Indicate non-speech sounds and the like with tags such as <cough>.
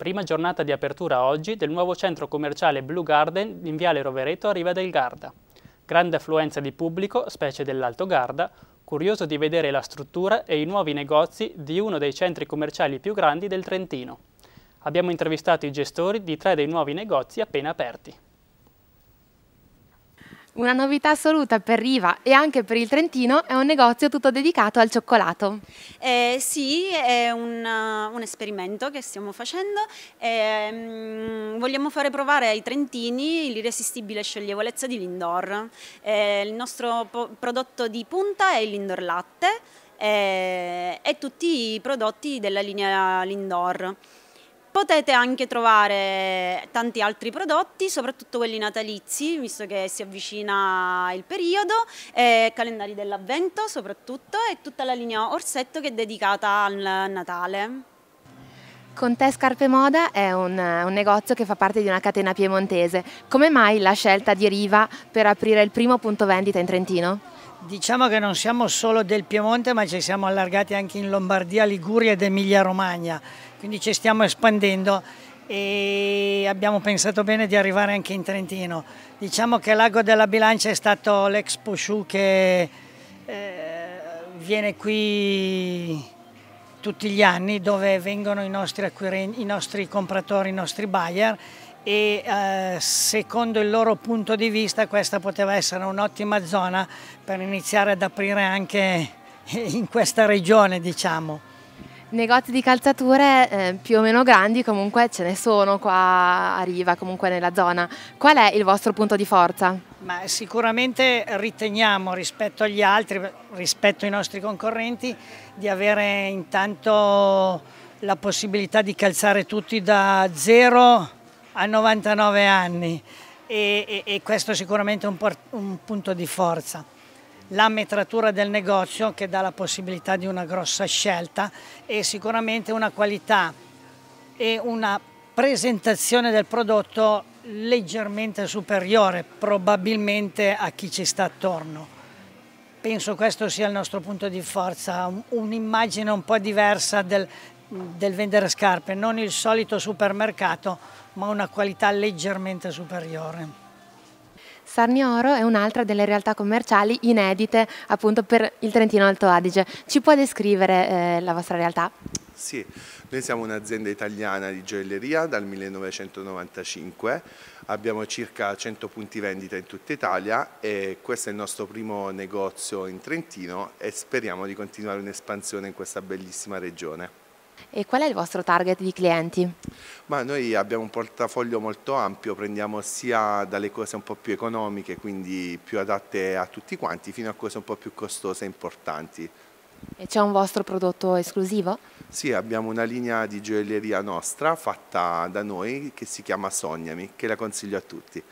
Prima giornata di apertura oggi del nuovo centro commerciale Blue Garden in Viale Rovereto a Riva del Garda. Grande affluenza di pubblico, specie dell'Alto Garda, curioso di vedere la struttura e i nuovi negozi di uno dei centri commerciali più grandi del Trentino. Abbiamo intervistato i gestori di tre dei nuovi negozi appena aperti. Una novità assoluta per Riva e anche per il Trentino è un negozio tutto dedicato al cioccolato. Eh, sì, è un, uh, un, esperimento che stiamo facendo. Eh, vogliamo fare provare ai trentini l'irresistibile scioglievolezza di Lindor. Eh, il nostro prodotto di punta è il Lindor Latte eh, e tutti i prodotti della linea Lindor. Potete anche trovare tanti altri prodotti, soprattutto quelli natalizi, visto che si avvicina il periodo, eh, calendari dell'avvento soprattutto e tutta la linea Orsetto che è dedicata al Natale. Con te Scarpe Moda è un, un, negozio che fa parte di una catena piemontese. Come mai la scelta di Riva per aprire il primo punto vendita in Trentino? Diciamo che non siamo solo del Piemonte ma ci siamo allargati anche in Lombardia, Liguria ed Emilia Romagna, quindi ci stiamo espandendo e abbiamo pensato bene di arrivare anche in Trentino. Diciamo che l'Ago della Bilancia è stato l'Expo Shoe che eh, viene qui tutti gli anni dove vengono i nostri, i nostri compratori, i nostri buyer e eh, secondo il loro punto di vista questa poteva essere un'ottima zona per iniziare ad aprire anche <laughs> in questa regione diciamo. Negozi di calzature eh, più o meno grandi comunque ce ne sono qua a Riva, comunque nella zona. Qual è il vostro punto di forza? Ma sicuramente riteniamo rispetto agli altri, rispetto ai nostri concorrenti, di avere intanto la possibilità di calzare tutti da zero a 99 anni e, e, e questo è sicuramente un, un punto di forza. La metratura del negozio che dà la possibilità di una grossa scelta e sicuramente una qualità e una presentazione del prodotto leggermente superiore probabilmente a chi ci sta attorno. Penso questo sia il nostro punto di forza, un'immagine un po' diversa del, del vendere scarpe, non il solito supermercato, ma una qualità leggermente superiore. Sarnia Oro è un'altra delle realtà commerciali inedite appunto per il Trentino Alto Adige. Ci può descrivere eh, la vostra realtà? Sì, noi siamo un'azienda italiana di gioielleria dal 1995, abbiamo circa 100 punti vendita in tutta Italia e questo è il nostro primo negozio in Trentino e speriamo di continuare un'espansione in questa bellissima regione. E qual è il vostro target di clienti? Ma noi abbiamo un portafoglio molto ampio, prendiamo sia dalle cose un po' più economiche, quindi più adatte a tutti quanti, fino a cose un po' più costose e importanti. E c'è un vostro prodotto esclusivo? Sì, abbiamo una linea di gioielleria nostra fatta da noi che si chiama Sognami, che la consiglio a tutti.